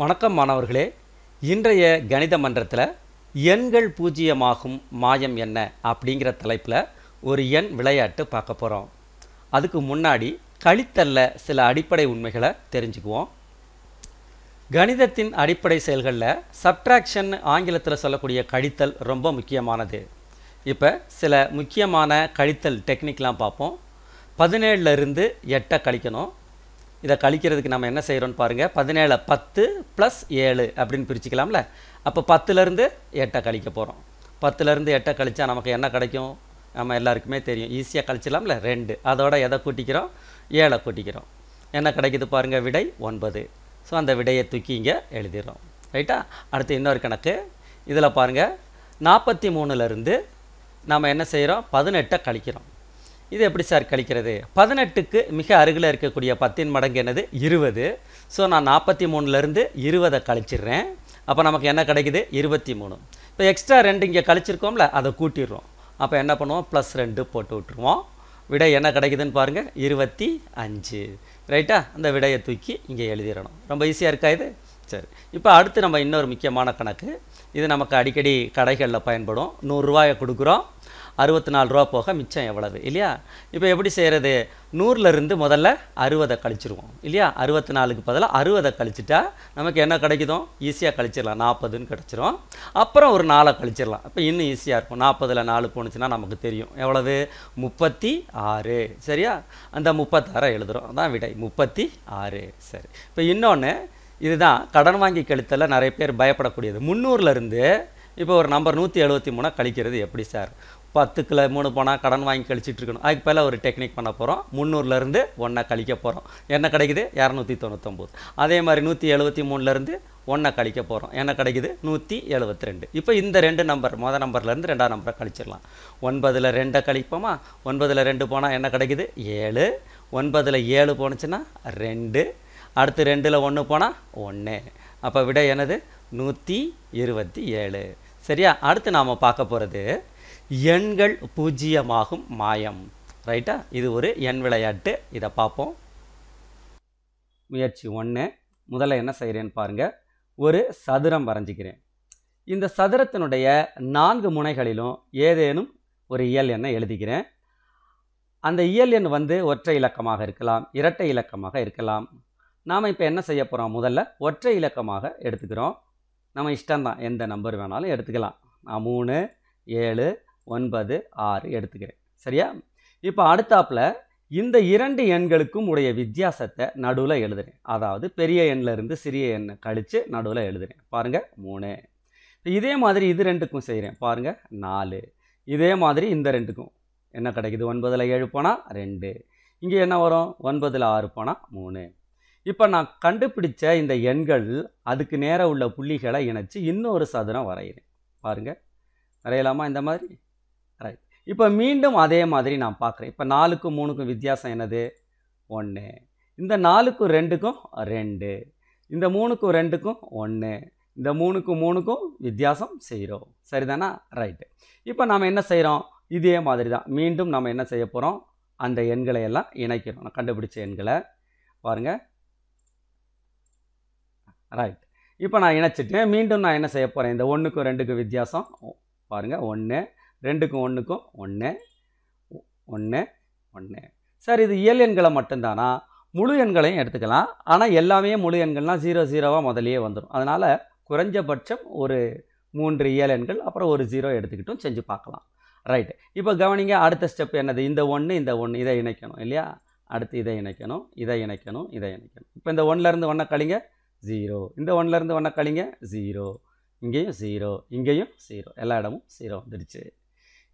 வணக்கம் மாணவர்களே இன்றைய கணித மன்றத்தில் எண்கள் பூஜ்ஜியமாகும் மாயம் என்ன அப்படிங்கிற தலைப்பில் ஒரு எண் விளையாட்டு பார்க்க போகிறோம் அதுக்கு முன்னாடி கழித்தல்ல சில அடிப்படை உண்மைகளை தெரிஞ்சுக்குவோம் கணிதத்தின் அடிப்படை செயல்களில் சப்ட்ராக்ஷன் ஆங்கிலத்தில் சொல்லக்கூடிய கழித்தல் ரொம்ப முக்கியமானது இப்போ சில முக்கியமான கழித்தல் டெக்னிக்லாம் பார்ப்போம் பதினேழுலேருந்து எட்டை கழிக்கணும் இதை கழிக்கிறதுக்கு நம்ம என்ன செய்கிறோன்னு பாருங்கள் பதினேழு பத்து ப்ளஸ் ஏழு அப்படின்னு பிரிச்சுக்கலாம்ல அப்போ பத்துலேருந்து எட்டை கழிக்க போகிறோம் பத்துலேருந்து எட்டை கழித்தா நமக்கு என்ன கிடைக்கும் நம்ம எல்லாருக்குமே தெரியும் ஈஸியாக கழிச்சிடலாம்ல ரெண்டு அதோட எதை கூட்டிக்கிறோம் ஏழை கூட்டிக்கிறோம் என்ன கிடைக்குது பாருங்கள் விடை ஒன்பது ஸோ அந்த விடையை தூக்கி இங்கே எழுதிடுறோம் ரைட்டா அடுத்து இன்னொரு கணக்கு இதில் பாருங்கள் நாற்பத்தி மூணுலேருந்து நாம் என்ன செய்கிறோம் பதினெட்டை கழிக்கிறோம் இது எப்படி சார் கழிக்கிறது பதினெட்டுக்கு மிக அருகில் இருக்கக்கூடிய பத்தின் மடங்கு என்னது இருபது ஸோ நான் நாற்பத்தி மூணுலேருந்து இருபதை கழிச்சிடுறேன் அப்போ நமக்கு என்ன கிடைக்குது இருபத்தி மூணு இப்போ எக்ஸ்ட்ரா ரெண்டு இங்கே கழிச்சிருக்கோம்ல அதை கூட்டிடுறோம் அப்போ என்ன பண்ணுவோம் ப்ளஸ் ரெண்டு போட்டு விட்டுருவோம் விடை என்ன கிடைக்குதுன்னு பாருங்கள் இருபத்தி அஞ்சு ரைட்டா அந்த விடையை தூக்கி இங்கே எழுதிடணும் ரொம்ப ஈஸியாக இருக்கா இது சரி இப்போ அடுத்து நம்ம இன்னொரு முக்கியமான கணக்கு இது நமக்கு அடிக்கடி கடைகளில் பயன்படும் நூறுரூவாயை கொடுக்குறோம் அறுபத்தி நாலு ரூபா போக மிச்சம் எவ்வளவு இல்லையா இப்போ எப்படி செய்கிறது நூறுலேருந்து முதல்ல அறுபதை கழிச்சிருவோம் இல்லையா அறுபத்தி நாலுக்கு பதிலாக அறுபதை கழிச்சிட்டா நமக்கு என்ன கிடைக்குதோ ஈஸியாக கழிச்சிடலாம் நாற்பதுன்னு கிடச்சிரும் அப்புறம் ஒரு நாளை கழிச்சிடலாம் இப்போ இன்னும் ஈஸியாக இருக்கும் நாற்பதில் நாலு போணுச்சுன்னா நமக்கு தெரியும் எவ்வளவு முப்பத்தி ஆறு சரியா அந்த முப்பத்தாறை எழுதுகிறோம் அதான் விடை முப்பத்தி ஆறு சரி இப்போ இன்னொன்று இதுதான் கடன் வாங்கி கழித்தல நிறைய பேர் பயப்படக்கூடியது முந்நூறுலேருந்து இப்போ ஒரு நம்பர் நூற்றி எழுபத்தி மூணாக கழிக்கிறது எப்படி சார் பத்துக்கில் மூணு போனால் கடன் வாங்கி கழிச்சிட்டு இருக்கணும் அதுக்கு பேல ஒரு டெக்னிக் பண்ண போகிறோம் முந்நூறுலேருந்து ஒன்றை கழிக்க போகிறோம் என்ன கிடைக்குது இரநூத்தி தொண்ணூத்தொம்பது அதே மாதிரி நூற்றி எழுபத்தி மூணுலேருந்து ஒன்றை கழிக்க போகிறோம் என்ன கிடைக்குது நூற்றி எழுபத்தி ரெண்டு இப்போ இந்த ரெண்டு நம்பர் மொதல் நம்பர்லேருந்து ரெண்டாம் நம்பரை கழிச்சிடலாம் ஒன்பதில் ரெண்டை கழிப்போமா ஒன்பதில் ரெண்டு போனால் என்ன கிடைக்குது ஏழு ஒன்பதில் ஏழு போணுச்சுன்னா ரெண்டு அடுத்து ரெண்டில் ஒன்று போனால் ஒன்று அப்போ விட எனது நூற்றி இருபத்தி ஏழு சரியா அடுத்து நாம் பார்க்க போகிறது எண்கள் பூஜ்ஜியமாகும் மாயம் ரைட்டா இது ஒரு எண் விளையாட்டு இதை பார்ப்போம் முயற்சி ஒன்று முதல்ல என்ன செய்கிறேன்னு பாருங்கள் ஒரு சதுரம் வரைஞ்சிக்கிறேன் இந்த சதுரத்தினுடைய நான்கு முனைகளிலும் ஏதேனும் ஒரு இயல் எண்ணை எழுதிக்கிறேன் அந்த இயல் எண் வந்து ஒற்றை இலக்கமாக இருக்கலாம் இரட்டை இலக்கமாக இருக்கலாம் நாம் இப்போ என்ன செய்ய போகிறோம் முதல்ல ஒற்றை இலக்கமாக எடுத்துக்கிறோம் நம்ம இஷ்டம்தான் எந்த நம்பர் வேணாலும் எடுத்துக்கலாம் நான் மூணு ஏழு ஒன்பது ஆறு எடுத்துக்கிறேன் சரியா இப்போ அடுத்தாப்பில் இந்த இரண்டு எண்களுக்கும் உடைய வித்தியாசத்தை நடுவில் எழுதுகிறேன் அதாவது பெரிய எண்ணிலிருந்து சிறிய எண்ணை கழித்து நடுவில் எழுதுகிறேன் பாருங்கள் மூணு இதே மாதிரி இது ரெண்டுக்கும் செய்கிறேன் பாருங்கள் நாலு இதே மாதிரி இந்த ரெண்டுக்கும் என்ன கிடைக்குது ஒன்பதில் ஏழு போனால் ரெண்டு இங்கே என்ன வரும் ஒன்பதில் ஆறு போனால் மூணு இப்போ நான் கண்டுபிடிச்ச இந்த எண்கள் அதுக்கு நேராக உள்ள புள்ளிகளை இணைச்சி இன்னொரு சதுரம் வரைகிறேன் பாருங்கள் வரையலாமா இந்த மாதிரி ரைட் இப்போ மீண்டும் அதே மாதிரி நான் பார்க்குறேன் இப்போ நாலுக்கும் மூணுக்கும் வித்தியாசம் என்னது ஒன்று இந்த நாலுக்கும் ரெண்டுக்கும் ரெண்டு இந்த மூணுக்கும் ரெண்டுக்கும் ஒன்று இந்த மூணுக்கும் மூணுக்கும் வித்தியாசம் செய்கிறோம் சரிதானா ரைட்டு இப்போ நாம் என்ன செய்கிறோம் இதே மாதிரி தான் மீண்டும் நம்ம என்ன செய்ய போகிறோம் அந்த எண்களை எல்லாம் இணைக்கிறோம் கண்டுபிடிச்ச எண்களை பாருங்கள் ரைட் இப்போ நான் இணைச்சிட்டேன் மீண்டும் நான் என்ன செய்ய போகிறேன் இந்த ஒன்றுக்கும் ரெண்டுக்கும் வித்தியாசம் பாருங்கள் ஒன்று ரெண்டுக்கும் ஒன்றுக்கும் ஒன்று ஒன்று ஒன்று சார் இது இயல் எண்களை மட்டும்தானா முழு எண்களையும் எடுத்துக்கலாம் ஆனால் எல்லாமே முழு எண்கள்னால் ஜீரோ ஜீரோவாக முதலியே வந்துடும் அதனால் குறைஞ்சபட்சம் ஒரு மூன்று இயல் எண்கள் அப்புறம் ஒரு ஜீரோ எடுத்துக்கிட்டும் செஞ்சு பார்க்கலாம் ரைட்டு இப்போ கவனிங்க அடுத்த ஸ்டெப் என்னது இந்த ஒன்று இந்த ஒன்று இதை இணைக்கணும் இல்லையா அடுத்து இதை இணைக்கணும் இதை இணைக்கணும் இதை இணைக்கணும் இப்போ இந்த ஒன்றுலேருந்து ஒன்றை கழிங்க ஜீரோ இந்த ஒன்லேருந்து ஒன்றை கழிங்க ஜீரோ இங்கேயும் ஜீரோ இங்கேயும் ஜீரோ எல்லா இடமும் ஜீரோ வந்துடுச்சு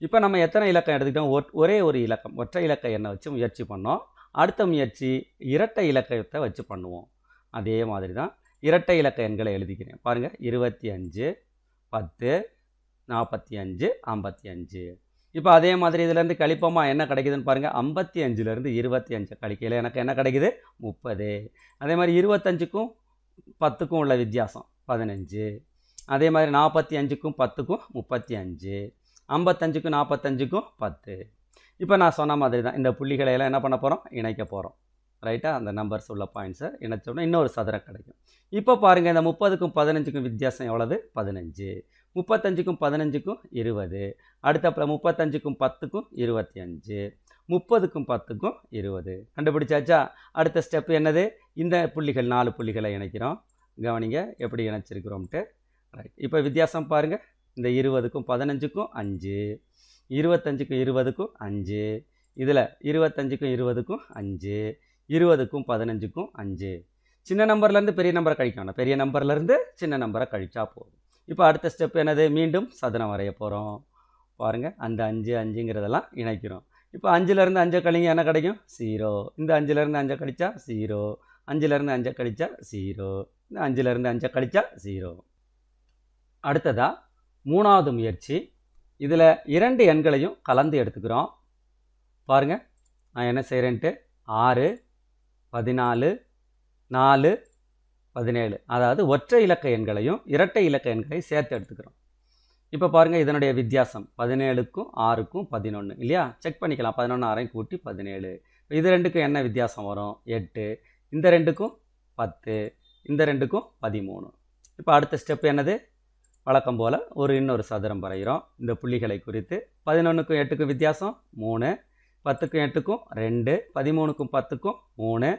இப்போ நம்ம எத்தனை இலக்கம் எடுத்துக்கிட்டோம் ஒரே ஒரு இலக்கம் ஒற்றை இலக்க எண்ணை வச்சு முயற்சி பண்ணோம் அடுத்த முயற்சி இரட்டை இலக்கத்தை வச்சு பண்ணுவோம் அதே மாதிரி தான் இரட்டை இலக்க எண்களை எழுதிக்கிறேன் பாருங்கள் இருபத்தி அஞ்சு பத்து நாற்பத்தி அஞ்சு ஐம்பத்தி அஞ்சு இப்போ அதே மாதிரி இதுலேருந்து கழிப்போமா என்ன கிடைக்குதுன்னு பாருங்கள் ஐம்பத்தி அஞ்சுலேருந்து இருபத்தி அஞ்சு கழிக்கையில் எனக்கு என்ன கிடைக்குது முப்பது அதே மாதிரி இருபத்தஞ்சுக்கும் பத்துக்கும் உள்ள வித்தியாசம் பதினஞ்சு அதே மாதிரி நாற்பத்தி அஞ்சுக்கும் பத்துக்கும் முப்பத்தி அஞ்சு ஐம்பத்தஞ்சுக்கும் நாற்பத்தஞ்சுக்கும் பத்து இப்போ நான் சொன்ன மாதிரி தான் இந்த புள்ளிகளை எல்லாம் என்ன பண்ண போகிறோம் இணைக்க போகிறோம் ரைட்டாக அந்த நம்பர்ஸ் உள்ள பாயிண்ட்ஸை இணைச்சோடனே இன்னொரு சதுரம் கிடைக்கும் இப்போ பாருங்கள் இந்த முப்பதுக்கும் பதினஞ்சுக்கும் வித்தியாசம் எவ்வளவு பதினஞ்சு முப்பத்தஞ்சுக்கும் பதினஞ்சுக்கும் இருபது அடுத்தப்பில் முப்பத்தஞ்சுக்கும் பத்துக்கும் இருபத்தி அஞ்சு முப்பதுக்கும் பத்துக்கும் இருபது கண்டுபிடிச்சாச்சா அடுத்த ஸ்டெப் என்னது இந்த புள்ளிகள் நாலு புள்ளிகளை இணைக்கிறோம் கவனிங்க எப்படி இணைச்சிருக்கிறோம்ட்டு ரைட் இப்போ வித்தியாசம் பாருங்கள் இந்த இருபதுக்கும் பதினஞ்சுக்கும் அஞ்சு இருபத்தஞ்சுக்கும் இருபதுக்கும் அஞ்சு இதில் இருபத்தஞ்சுக்கும் இருபதுக்கும் அஞ்சு இருபதுக்கும் பதினஞ்சுக்கும் அஞ்சு சின்ன நம்பர்லேருந்து பெரிய நம்பரை கழிக்கணும் பெரிய நம்பர்லேருந்து சின்ன நம்பரை கழிச்சா போதும் இப்போ அடுத்த ஸ்டெப் என்னது மீண்டும் சதனம் வரைய போகிறோம் பாருங்கள் அந்த அஞ்சு அஞ்சுங்கிறதெல்லாம் இணைக்கிறோம் இப்போ அஞ்சுலேருந்து அஞ்சை கழிங்க என்ன கிடைக்கும் ஜீரோ இந்த அஞ்சுலேருந்து அஞ்சை கழிச்சா ஜீரோ அஞ்சுலேருந்து அஞ்சை கழித்தா ஜீரோ இந்த அஞ்சுலேருந்து அஞ்சை கழித்தா ஜீரோ அடுத்ததாக மூணாவது முயற்சி இதில் இரண்டு எண்களையும் கலந்து எடுத்துக்கிறோம் பாருங்கள் நான் என்ன செய்கிறேன்ட்டு ஆறு பதினாலு நாலு பதினேழு அதாவது ஒற்றை இலக்க எண்களையும் இரட்டை இலக்க எண்களையும் சேர்த்து எடுத்துக்கிறோம் இப்போ பாருங்கள் இதனுடைய வித்தியாசம் பதினேழுக்கும் ஆறுக்கும் பதினொன்று இல்லையா செக் பண்ணிக்கலாம் பதினொன்று ஆறையும் கூட்டி பதினேழு இது ரெண்டுக்கும் என்ன வித்தியாசம் வரும் எட்டு இந்த ரெண்டுக்கும் பத்து இந்த ரெண்டுக்கும் பதிமூணு இப்போ அடுத்த ஸ்டெப் என்னது வழக்கம் போல் ஒரு இன்னொரு சதுரம் வரைகிறோம் இந்த புள்ளிகளை குறித்து பதினொன்றுக்கும் எட்டுக்கும் வித்தியாசம் மூணு பத்துக்கும் எட்டுக்கும் ரெண்டு பதிமூணுக்கும் பத்துக்கும் மூணு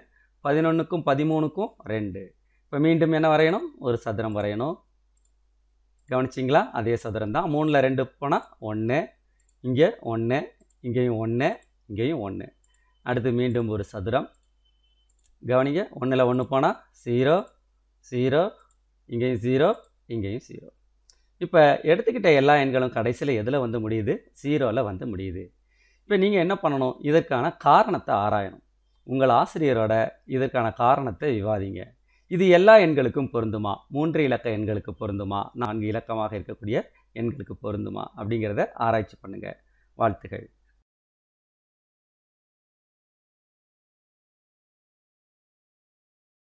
பதினொன்றுக்கும் பதிமூணுக்கும் ரெண்டு இப்போ மீண்டும் என்ன வரையணும் ஒரு சதுரம் வரையணும் கவனிச்சிங்களா அதே சதுரம் தான் மூணில் ரெண்டு போனால் ஒன்று இங்கே ஒன்று இங்கேயும் ஒன்று இங்கேயும் ஒன்று அடுத்து மீண்டும் ஒரு சதுரம் கவனிங்க ஒன்றில் ஒன்று போனால் ஜீரோ ஜீரோ இங்கேயும் ஜீரோ இங்கேயும் ஜீரோ இப்போ எடுத்துக்கிட்ட எல்லா எண்களும் கடைசியில் எதில் வந்து முடியுது ஜீரோவில் வந்து முடியுது இப்போ நீங்கள் என்ன பண்ணணும் இதற்கான காரணத்தை ஆராயணும் உங்கள் ஆசிரியரோட இதற்கான காரணத்தை விவாதிங்க இது எல்லா எண்களுக்கும் பொருந்துமா மூன்று இலக்க எண்களுக்கு பொருந்துமா நான்கு இலக்கமாக இருக்கக்கூடிய எண்களுக்கு பொருந்துமா அப்படிங்கிறத ஆராய்ச்சி பண்ணுங்கள் வாழ்த்துகள்